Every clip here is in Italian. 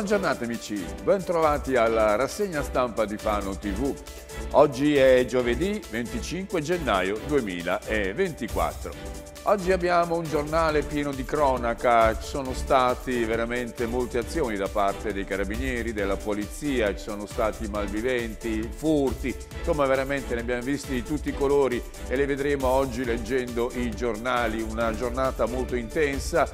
Buona giornata amici, trovati alla rassegna stampa di Fano TV. Oggi è giovedì 25 gennaio 2024. Oggi abbiamo un giornale pieno di cronaca, ci sono state veramente molte azioni da parte dei carabinieri, della polizia, ci sono stati malviventi, furti, insomma veramente ne abbiamo visti di tutti i colori e le vedremo oggi leggendo i giornali, una giornata molto intensa,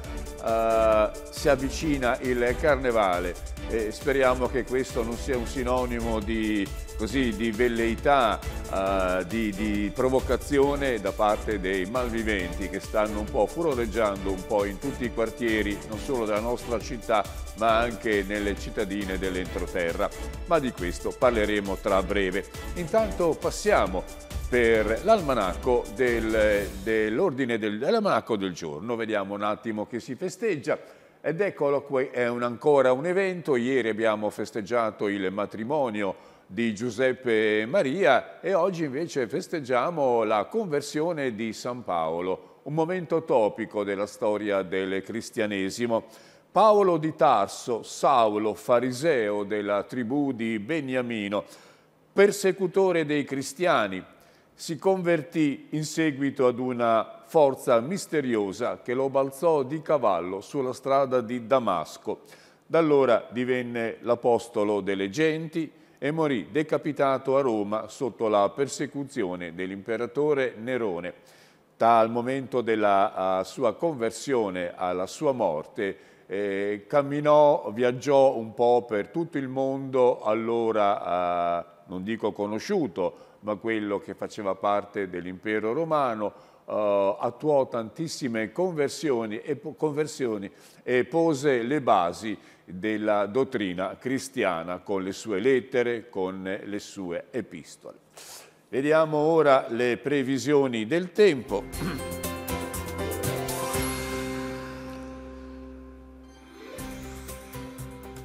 eh, si avvicina il carnevale e speriamo che questo non sia un sinonimo di così di velleità, eh, di, di, provocazione da parte dei malviventi che stanno un po' furoreggiando un po' in tutti i quartieri, non solo della nostra città ma anche nelle cittadine dell'entroterra. Ma di questo parleremo tra breve. Intanto passiamo per l'almanacco dell'ordine del, dell del giorno, vediamo un attimo che si festeggia. Ed eccolo qui, è un, ancora un evento, ieri abbiamo festeggiato il matrimonio di Giuseppe e Maria e oggi invece festeggiamo la conversione di San Paolo, un momento topico della storia del cristianesimo. Paolo di Tarso, Saulo, fariseo della tribù di Beniamino, persecutore dei cristiani, si convertì in seguito ad una forza misteriosa che lo balzò di cavallo sulla strada di Damasco. Da allora divenne l'apostolo delle genti, e morì decapitato a Roma sotto la persecuzione dell'imperatore Nerone. Dal momento della ah, sua conversione alla sua morte eh, camminò, viaggiò un po' per tutto il mondo, allora eh, non dico conosciuto, ma quello che faceva parte dell'impero romano, Uh, attuò tantissime conversioni e, conversioni e, pose le basi della dottrina cristiana con le sue lettere, con le sue epistole. Vediamo ora le previsioni del tempo.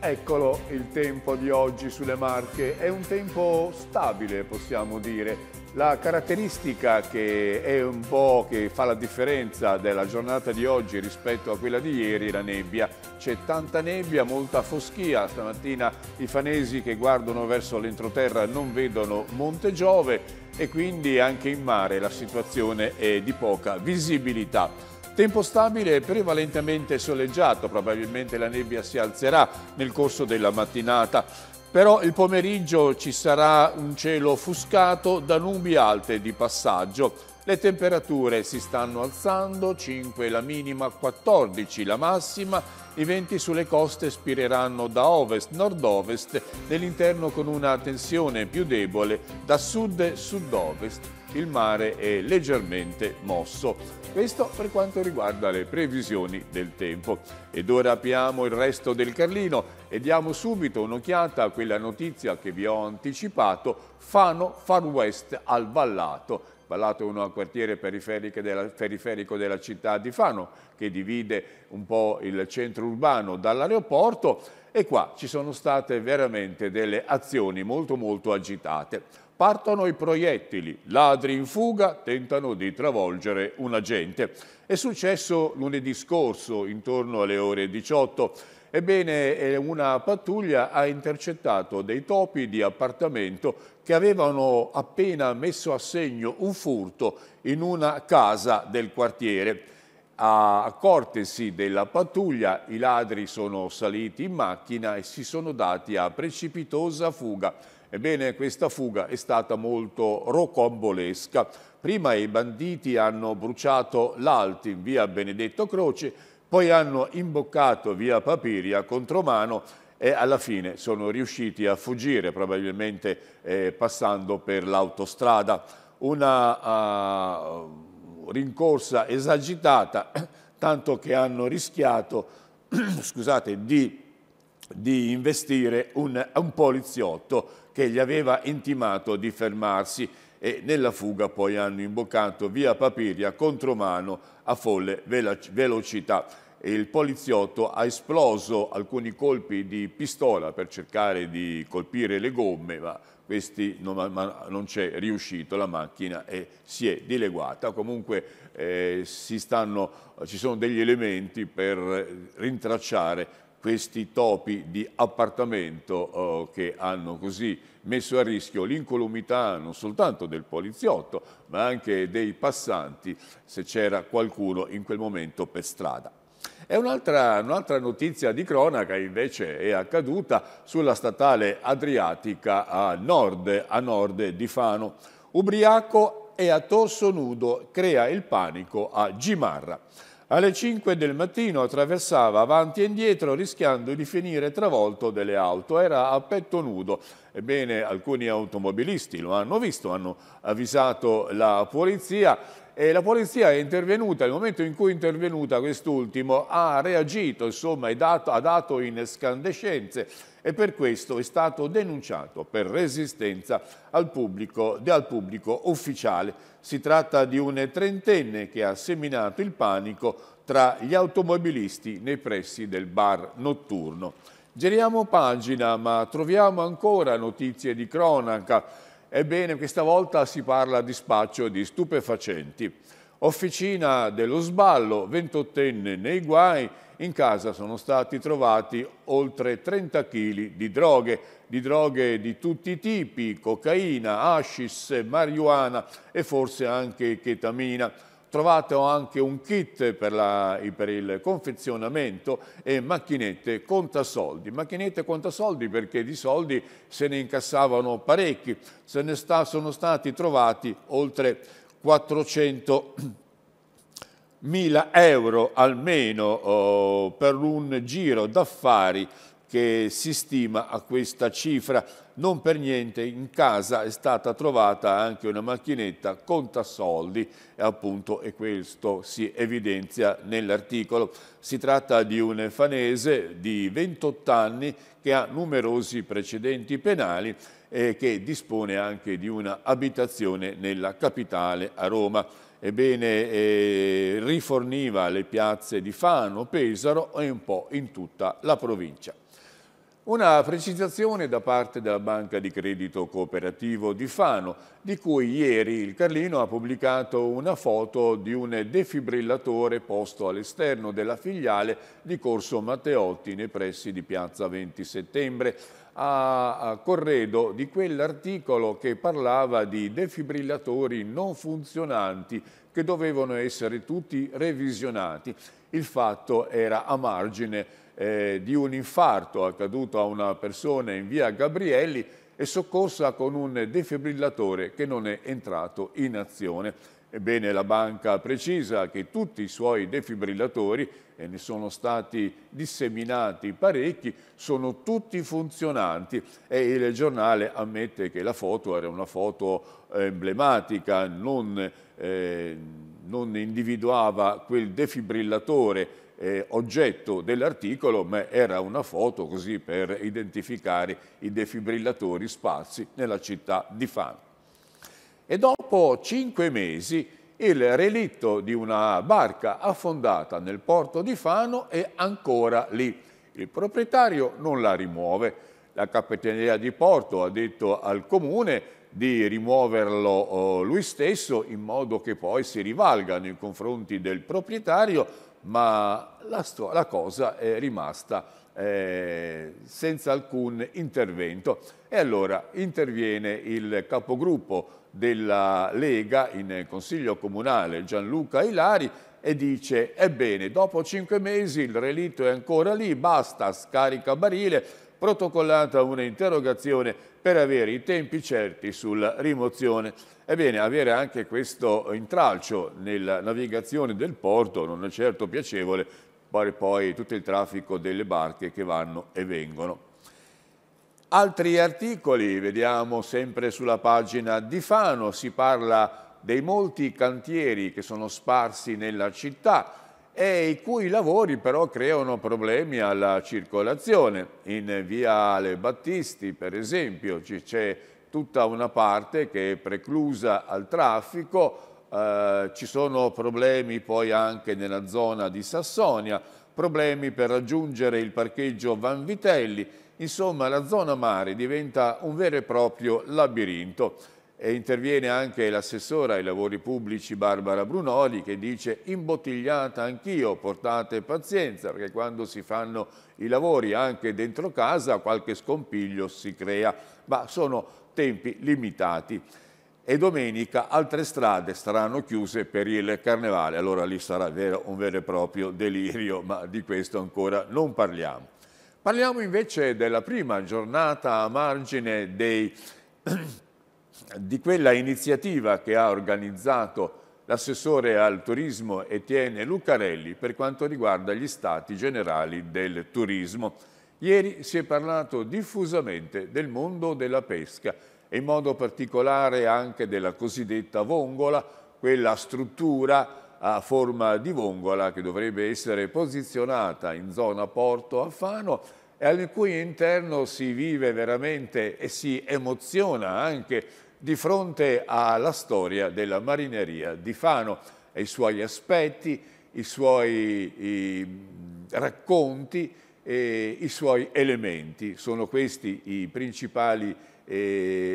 Eccolo il tempo di oggi sulle Marche, è un tempo stabile possiamo dire, la caratteristica che è un po' che fa la differenza della giornata di oggi rispetto a quella di ieri è la nebbia. C'è tanta nebbia, molta foschia. Stamattina i fanesi che guardano verso l'entroterra non vedono Monte Giove e quindi anche in mare la situazione è di poca visibilità. Tempo stabile e prevalentemente soleggiato, probabilmente la nebbia si alzerà nel corso della mattinata. Però il pomeriggio ci sarà un cielo offuscato da nubi alte di passaggio. Le temperature si stanno alzando, 5 la minima, 14 la massima. I venti sulle coste spireranno da ovest-nord-ovest, nell'interno con una tensione più debole da sud-sud-ovest il mare è leggermente mosso. Questo per quanto riguarda le previsioni del tempo. Ed ora apriamo il resto del Carlino e diamo subito un'occhiata a quella notizia che vi ho anticipato, Fano Far West al Vallato. Vallato è un quartiere della, periferico della città di Fano che divide un po' il centro urbano dall'aeroporto e qua ci sono state veramente delle azioni molto molto agitate partono i proiettili, ladri in fuga tentano di travolgere un agente. È successo lunedì scorso, intorno alle ore 18. Ebbene, eh, una pattuglia ha intercettato dei topi di appartamento che avevano appena messo a segno un furto in una casa del quartiere. A cortesi della pattuglia i ladri sono saliti in macchina e si sono dati a precipitosa fuga Ebbene, questa fuga è stata molto rocambolesca. Prima i banditi hanno bruciato l'Alti in via Benedetto Croce, poi hanno imboccato via Papiria contromano e alla fine sono riusciti a fuggire, probabilmente eh, passando per l'autostrada. Una uh, rincorsa esagitata, tanto che hanno rischiato scusate, di di investire un, un poliziotto che gli aveva intimato di fermarsi e nella fuga poi hanno imboccato via Papiria contromano a folle velocità. Il poliziotto ha esploso alcuni colpi di pistola per cercare di colpire le gomme, ma questi non, non c'è riuscito, la macchina è, si è dileguata. Comunque eh, stanno, ci sono degli elementi per rintracciare questi topi di appartamento eh, che hanno così messo a rischio l'incolumità non soltanto del poliziotto ma anche dei passanti se c'era qualcuno in quel momento per strada. E un'altra un notizia di cronaca invece è accaduta sulla statale Adriatica a nord, a nord di Fano. Ubriaco e a torso nudo crea il panico a Gimarra. Alle 5 del mattino attraversava avanti e indietro rischiando di finire travolto delle auto. Era a petto nudo. Ebbene, alcuni automobilisti lo hanno visto, hanno avvisato la polizia e la polizia è intervenuta, nel momento in cui è intervenuta quest'ultimo ha reagito, insomma, dato, ha dato in scandescenze e per questo è stato denunciato per resistenza al pubblico, al pubblico ufficiale. Si tratta di un trentenne che ha seminato il panico tra gli automobilisti nei pressi del bar notturno. Giriamo pagina, ma troviamo ancora notizie di cronaca. Ebbene, questa volta si parla di spaccio di stupefacenti. Officina dello sballo, 28enne nei guai, in casa sono stati trovati oltre 30 kg di droghe, di droghe di tutti i tipi, cocaina, hashish, marijuana e forse anche chetamina. Trovato anche un kit per, la, per il confezionamento e macchinette contasoldi. Macchinette contasoldi perché di soldi se ne incassavano parecchi, se ne sta, sono stati trovati oltre 400.000 euro almeno oh, per un giro d'affari che si stima a questa cifra non per niente in casa è stata trovata anche una macchinetta contasoldi e appunto e questo si evidenzia nell'articolo. Si tratta di un fanese di 28 anni che ha numerosi precedenti penali e che dispone anche di una abitazione nella capitale a Roma. Ebbene, eh, riforniva le piazze di Fano, Pesaro e un po' in tutta la provincia. Una precisazione da parte della Banca di Credito Cooperativo di Fano, di cui ieri il Carlino ha pubblicato una foto di un defibrillatore posto all'esterno della filiale di Corso Matteotti nei pressi di Piazza 20 Settembre, a corredo di quell'articolo che parlava di defibrillatori non funzionanti che dovevano essere tutti revisionati il fatto era a margine eh, di un infarto accaduto a una persona in via Gabrielli e soccorsa con un defibrillatore che non è entrato in azione. Ebbene, la banca precisa che tutti i suoi defibrillatori, e ne sono stati disseminati parecchi, sono tutti funzionanti e il giornale ammette che la foto era una foto eh, emblematica, non... Eh, non individuava quel defibrillatore eh, oggetto dell'articolo, ma era una foto così per identificare i defibrillatori spazi nella città di Fano. E dopo cinque mesi il relitto di una barca affondata nel porto di Fano è ancora lì. Il proprietario non la rimuove. La capitaneria di porto ha detto al comune di rimuoverlo eh, lui stesso in modo che poi si rivalga nei confronti del proprietario, ma la, la cosa è rimasta eh, senza alcun intervento. E allora interviene il capogruppo della Lega in Consiglio Comunale Gianluca Ilari e dice ebbene dopo cinque mesi il relitto è ancora lì, basta, scarica barile, protocollata un'interrogazione per avere i tempi certi sulla rimozione. Ebbene, avere anche questo intralcio nella navigazione del porto non è certo piacevole, pare poi tutto il traffico delle barche che vanno e vengono. Altri articoli, vediamo sempre sulla pagina di Fano, si parla dei molti cantieri che sono sparsi nella città, e i cui lavori però creano problemi alla circolazione. In Viale Battisti, per esempio, c'è tutta una parte che è preclusa al traffico, eh, ci sono problemi poi anche nella zona di Sassonia, problemi per raggiungere il parcheggio Vanvitelli, insomma la zona mare diventa un vero e proprio labirinto. E interviene anche l'assessora ai lavori pubblici Barbara Brunoli che dice imbottigliata anch'io, portate pazienza perché quando si fanno i lavori anche dentro casa qualche scompiglio si crea, ma sono tempi limitati. E domenica altre strade saranno chiuse per il carnevale, allora lì sarà vero, un vero e proprio delirio, ma di questo ancora non parliamo. Parliamo invece della prima giornata a margine dei di quella iniziativa che ha organizzato l'assessore al turismo Etienne Lucarelli per quanto riguarda gli stati generali del turismo. Ieri si è parlato diffusamente del mondo della pesca e in modo particolare anche della cosiddetta vongola, quella struttura a forma di vongola che dovrebbe essere posizionata in zona Porto a Fano e al cui interno si vive veramente e si emoziona anche di fronte alla storia della marineria di Fano e i suoi aspetti, i suoi i racconti e i suoi elementi. Sono queste eh,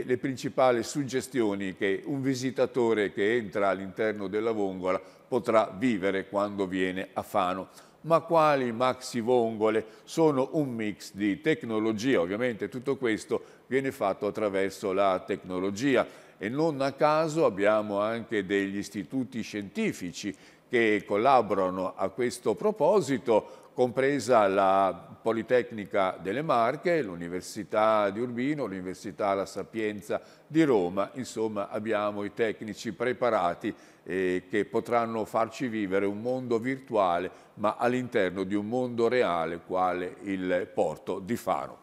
le principali suggestioni che un visitatore che entra all'interno della Vongola potrà vivere quando viene a Fano ma quali maxi vongole? Sono un mix di tecnologia, ovviamente tutto questo viene fatto attraverso la tecnologia e non a caso abbiamo anche degli istituti scientifici che collaborano a questo proposito compresa la Politecnica delle Marche, l'Università di Urbino, l'Università La Sapienza di Roma, insomma abbiamo i tecnici preparati eh, che potranno farci vivere un mondo virtuale ma all'interno di un mondo reale quale il porto di Faro.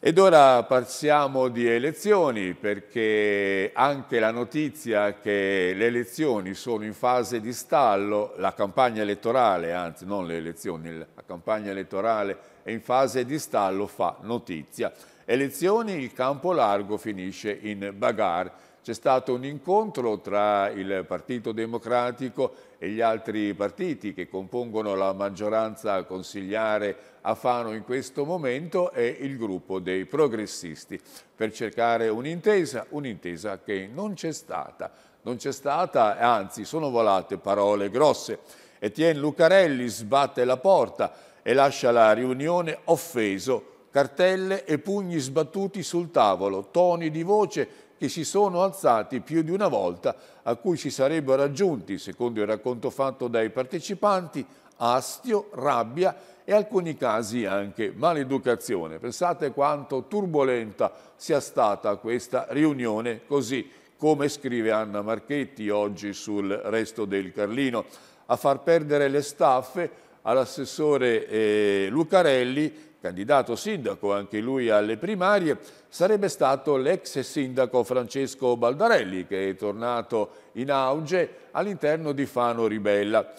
Ed ora parliamo di elezioni perché anche la notizia che le elezioni sono in fase di stallo, la campagna elettorale, anzi non le elezioni, la campagna elettorale è in fase di stallo fa notizia. Elezioni, il campo largo finisce in bagarre. C'è stato un incontro tra il Partito Democratico e gli altri partiti che compongono la maggioranza consigliare a Fano in questo momento e il gruppo dei progressisti per cercare un'intesa, un'intesa che non c'è stata, non c'è stata, anzi sono volate parole grosse. Etienne Lucarelli sbatte la porta e lascia la riunione offeso cartelle e pugni sbattuti sul tavolo, toni di voce che si sono alzati più di una volta, a cui si sarebbero aggiunti, secondo il racconto fatto dai partecipanti, astio, rabbia e alcuni casi anche maleducazione. Pensate quanto turbolenta sia stata questa riunione, così come scrive Anna Marchetti oggi sul resto del Carlino. A far perdere le staffe all'assessore eh, Lucarelli candidato sindaco anche lui alle primarie, sarebbe stato l'ex sindaco Francesco Baldarelli che è tornato in auge all'interno di Fano Ribella.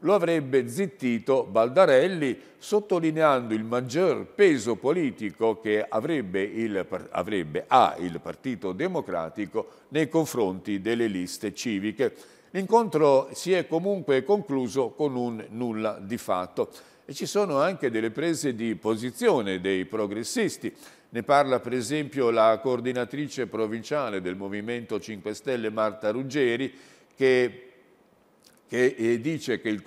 Lo avrebbe zittito Baldarelli sottolineando il maggior peso politico che avrebbe, il, avrebbe ha il Partito Democratico nei confronti delle liste civiche. L'incontro si è comunque concluso con un nulla di fatto. E ci sono anche delle prese di posizione dei progressisti. Ne parla per esempio la coordinatrice provinciale del Movimento 5 Stelle Marta Ruggeri che, che eh, dice che il,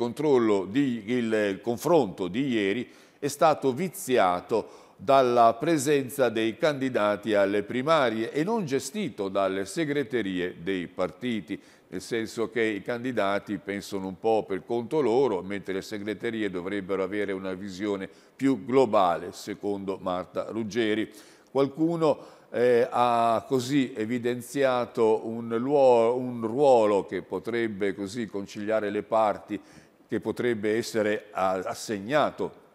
di, il confronto di ieri è stato viziato dalla presenza dei candidati alle primarie e non gestito dalle segreterie dei partiti nel senso che i candidati pensano un po' per conto loro, mentre le segreterie dovrebbero avere una visione più globale, secondo Marta Ruggeri. Qualcuno eh, ha così evidenziato un, un ruolo che potrebbe così conciliare le parti, che potrebbe essere assegnato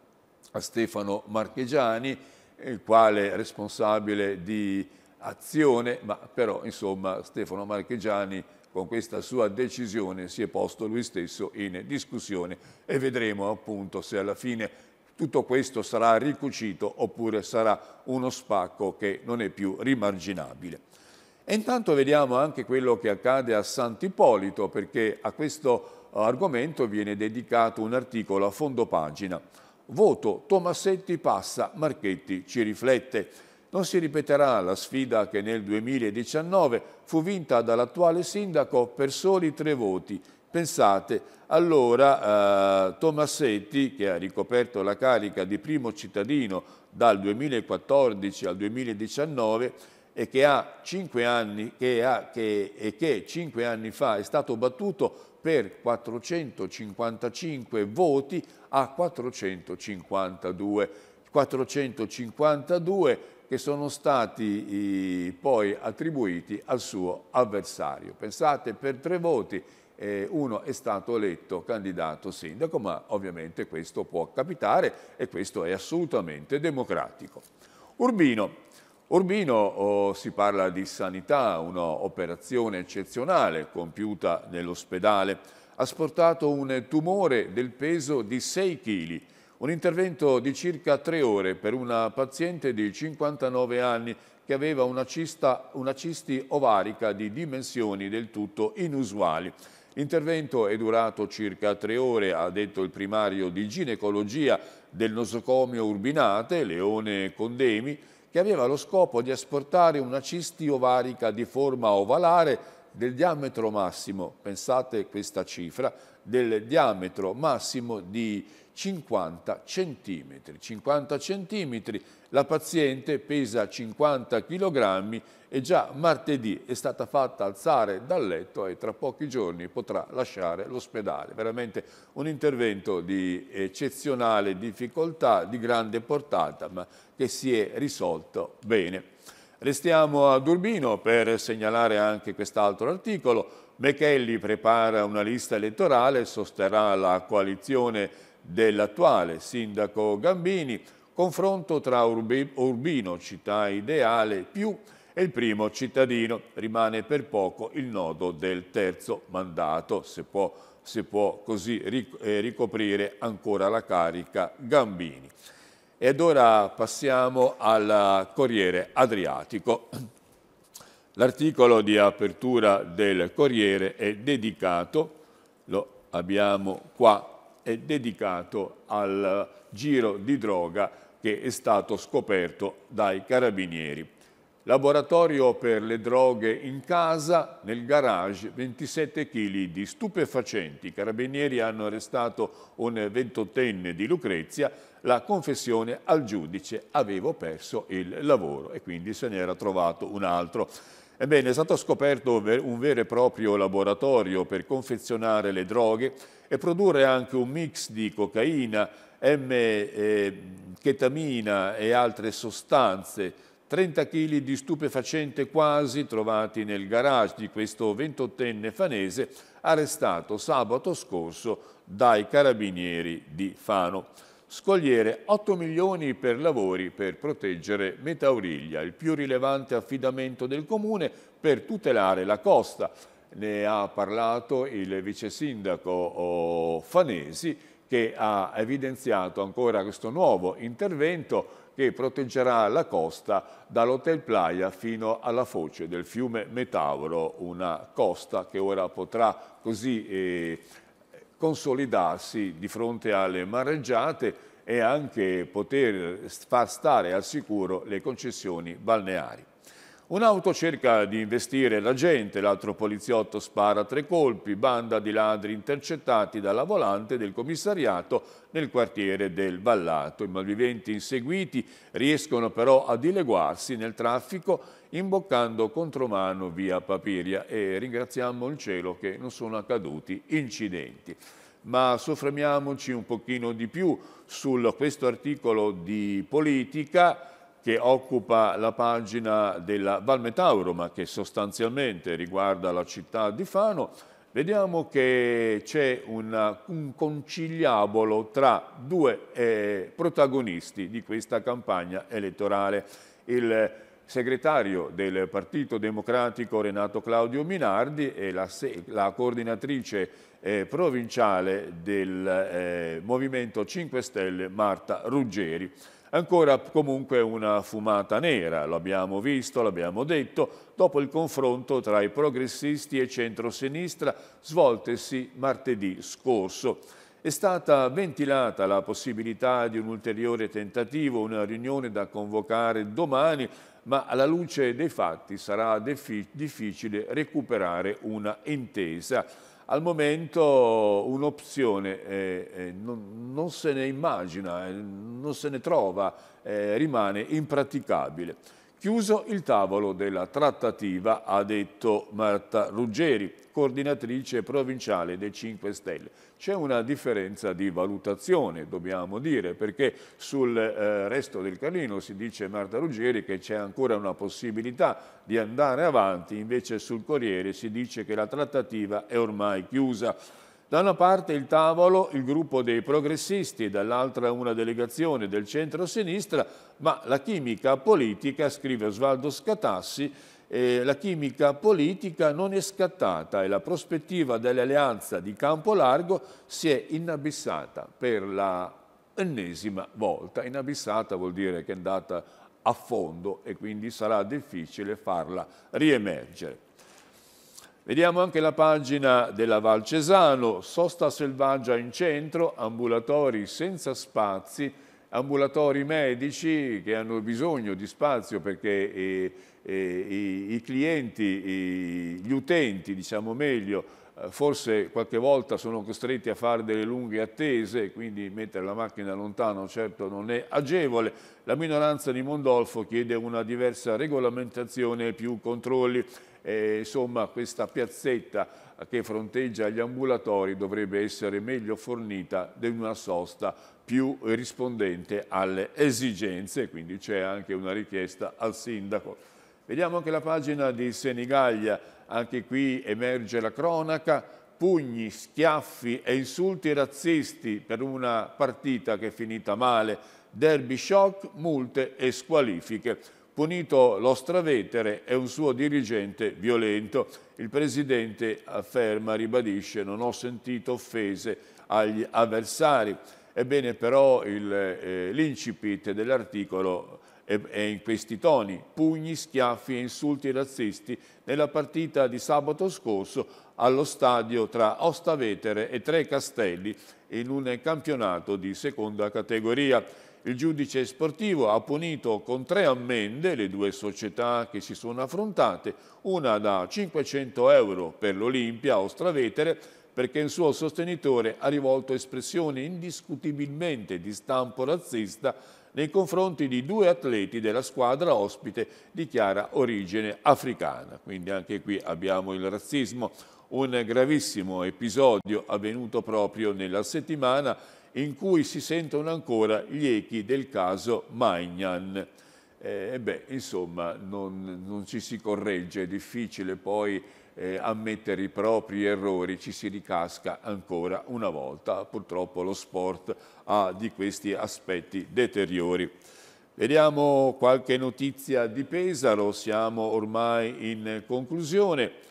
a Stefano Marchegiani, il quale responsabile di azione, ma però insomma Stefano Marchegiani con questa sua decisione si è posto lui stesso in discussione e vedremo appunto se alla fine tutto questo sarà ricucito oppure sarà uno spacco che non è più rimarginabile. E intanto vediamo anche quello che accade a Sant'Ippolito perché a questo argomento viene dedicato un articolo a fondo pagina. Voto Tomassetti passa, Marchetti ci riflette non si ripeterà la sfida che nel 2019 fu vinta dall'attuale sindaco per soli tre voti. Pensate, allora eh, Tomassetti, che ha ricoperto la carica di primo cittadino dal 2014 al 2019 e che, ha cinque anni, che ha, che, e che cinque anni fa è stato battuto per 455 voti a 452. 452 che sono stati poi attribuiti al suo avversario. Pensate, per tre voti eh, uno è stato eletto candidato sindaco, ma ovviamente questo può capitare e questo è assolutamente democratico. Urbino. Urbino oh, si parla di sanità, un'operazione eccezionale compiuta nell'ospedale. Ha sportato un tumore del peso di 6 kg un intervento di circa tre ore per una paziente di 59 anni che aveva una, cista, una cisti ovarica di dimensioni del tutto inusuali. L'intervento è durato circa tre ore, ha detto il primario di ginecologia del nosocomio Urbinate, Leone Condemi, che aveva lo scopo di asportare una cisti ovarica di forma ovalare del diametro massimo, pensate questa cifra, del diametro massimo di 50 cm. 50 cm, la paziente pesa 50 kg e già martedì è stata fatta alzare dal letto e tra pochi giorni potrà lasciare l'ospedale. Veramente un intervento di eccezionale difficoltà, di grande portata, ma che si è risolto bene. Restiamo ad Urbino per segnalare anche quest'altro articolo. Mechelli prepara una lista elettorale, sosterrà la coalizione dell'attuale sindaco Gambini, confronto tra Urbino, città ideale, più e il primo cittadino. Rimane per poco il nodo del terzo mandato, se può, se può così eh, ricoprire ancora la carica Gambini. Ed ora passiamo al Corriere Adriatico. L'articolo di apertura del Corriere è dedicato, lo abbiamo qua è dedicato al giro di droga che è stato scoperto dai carabinieri. Laboratorio per le droghe in casa, nel garage 27 kg di stupefacenti. I carabinieri hanno arrestato un ventottenne di Lucrezia. La confessione al giudice avevo perso il lavoro e quindi se ne era trovato un altro. Ebbene, è stato scoperto un vero e proprio laboratorio per confezionare le droghe e produrre anche un mix di cocaina, M-chetamina eh, e altre sostanze 30 kg di stupefacente quasi trovati nel garage di questo 28enne fanese arrestato sabato scorso dai carabinieri di Fano scogliere 8 milioni per lavori per proteggere Metauriglia, il più rilevante affidamento del comune per tutelare la costa. Ne ha parlato il vice sindaco Fanesi che ha evidenziato ancora questo nuovo intervento che proteggerà la costa dall'Hotel Playa fino alla foce del fiume Metauro, una costa che ora potrà così eh, consolidarsi di fronte alle mareggiate e anche poter far stare al sicuro le concessioni balneari. Un'auto cerca di investire la gente, l'altro poliziotto spara tre colpi, banda di ladri intercettati dalla volante del commissariato nel quartiere del Vallato. I malviventi inseguiti riescono però a dileguarsi nel traffico imboccando contromano via Papiria e ringraziamo il cielo che non sono accaduti incidenti. Ma soffermiamoci un pochino di più su questo articolo di politica che occupa la pagina della Valmetauro, ma che sostanzialmente riguarda la città di Fano, vediamo che c'è un conciliabolo tra due eh, protagonisti di questa campagna elettorale. Il segretario del Partito Democratico Renato Claudio Minardi e la, la coordinatrice eh, provinciale del eh, Movimento 5 Stelle Marta Ruggeri. Ancora comunque una fumata nera, l'abbiamo visto, l'abbiamo detto, dopo il confronto tra i progressisti e centrosinistra svoltesi martedì scorso. È stata ventilata la possibilità di un ulteriore tentativo, una riunione da convocare domani ma alla luce dei fatti sarà difficile recuperare una intesa. Al momento un'opzione eh, eh non, non, se ne immagina, eh, non se ne trova, eh, rimane impraticabile. Chiuso il tavolo della trattativa, ha detto Marta Ruggeri, coordinatrice provinciale dei 5 Stelle. C'è una differenza di valutazione, dobbiamo dire, perché sul eh, resto del Carlino si dice Marta Ruggeri che c'è ancora una possibilità di andare avanti, invece sul Corriere si dice che la trattativa è ormai chiusa. Da una parte il tavolo, il gruppo dei progressisti, dall'altra una delegazione del centro-sinistra, ma la chimica politica, scrive Osvaldo Scatassi, eh, la chimica politica non è scattata e la prospettiva dell'alleanza di campo largo si è inabissata per la ennesima volta. Inabissata vuol dire che è andata a fondo e quindi sarà difficile farla riemergere. Vediamo anche la pagina della Val Cesano, sosta selvaggia in centro, ambulatori senza spazi, ambulatori medici che hanno bisogno di spazio perché i, eh, eh, i, i clienti, i, gli utenti, diciamo meglio, eh, forse qualche volta sono costretti a fare delle lunghe attese, quindi mettere la macchina lontano certo non è agevole. La minoranza di Mondolfo chiede una diversa regolamentazione e più controlli eh, insomma questa piazzetta che fronteggia gli ambulatori dovrebbe essere meglio fornita di una sosta più rispondente alle esigenze, quindi c'è anche una richiesta al sindaco. Vediamo anche la pagina di Senigallia, anche qui emerge la cronaca, pugni, schiaffi e insulti razzisti per una partita che è finita male, derby shock, multe e squalifiche. Punito lo stravetere e un suo dirigente violento. Il presidente afferma, ribadisce, non ho sentito offese agli avversari. Ebbene però eh, l'incipit eh, dell'articolo è, è in questi toni, pugni, schiaffi e insulti razzisti nella partita di sabato scorso allo stadio tra Ostavetere e Tre Castelli in un campionato di seconda categoria. Il giudice sportivo ha punito con tre ammende le due società che si sono affrontate, una da 500 euro per l'Olimpia Ostravetere perché il suo sostenitore ha rivolto espressioni indiscutibilmente di stampo razzista nei confronti di due atleti della squadra ospite di chiara origine africana. Quindi anche qui abbiamo il razzismo, un gravissimo episodio avvenuto proprio nella settimana in cui si sentono ancora gli echi del caso Magnan. Eh, beh, insomma, non, non, ci si corregge, è difficile poi eh, ammettere i propri errori, ci si ricasca ancora una volta. Purtroppo lo sport ha di questi aspetti deteriori. Vediamo qualche notizia di Pesaro, siamo ormai in conclusione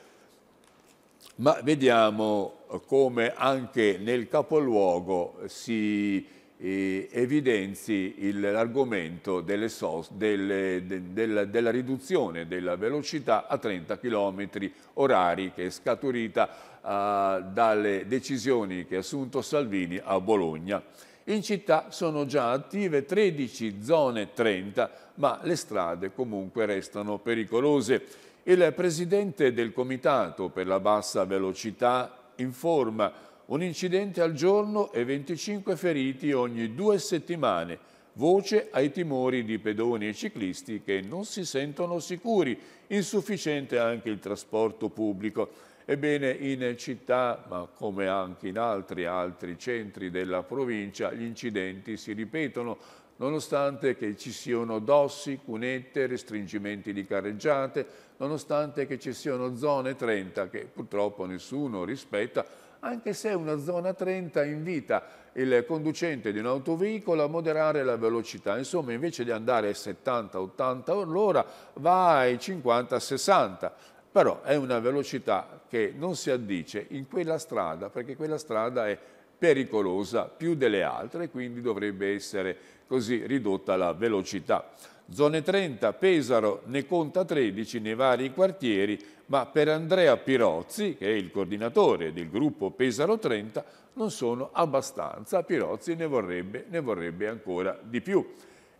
ma vediamo eh, come anche nel capoluogo si eh, evidenzi l'argomento delle delle, de, della, della riduzione della velocità a 30 km orari che è scaturita eh, dalle decisioni che ha assunto Salvini a Bologna. In città sono già attive 13 zone 30, ma le strade comunque restano pericolose. Il presidente del Comitato per la bassa velocità informa un incidente al giorno e 25 feriti ogni due settimane. Voce ai timori di pedoni e ciclisti che non si sentono sicuri, insufficiente anche il trasporto pubblico. Ebbene, in città, ma come anche in altri, altri centri della provincia, gli incidenti si ripetono nonostante che ci siano dossi, cunette, restringimenti di carreggiate, nonostante che ci siano zone 30 che purtroppo nessuno rispetta, anche se una zona 30 invita il conducente di un autoveicolo a moderare la velocità. Insomma, invece di andare a 70-80 all'ora, va ai 50-60. Però è una velocità che non si addice in quella strada, perché quella strada è pericolosa più delle altre, e quindi dovrebbe essere così ridotta la velocità. Zone 30, Pesaro ne conta 13 nei vari quartieri, ma per Andrea Pirozzi, che è il coordinatore del gruppo Pesaro 30, non sono abbastanza. Pirozzi ne vorrebbe, ne vorrebbe ancora di più.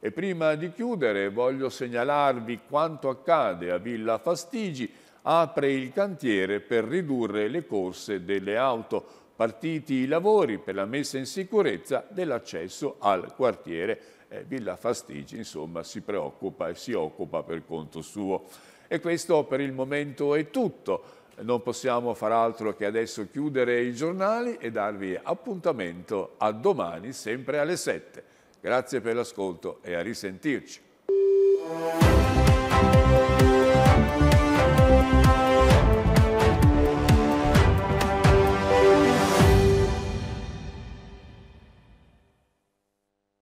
E prima di chiudere voglio segnalarvi quanto accade a Villa Fastigi, apre il cantiere per ridurre le corse delle auto partiti i lavori per la messa in sicurezza dell'accesso al quartiere. Eh, Villa Fastigi insomma si preoccupa e si occupa per conto suo. E questo per il momento è tutto. Non possiamo far altro che adesso chiudere i giornali e darvi appuntamento a domani sempre alle 7. Grazie per l'ascolto e a risentirci.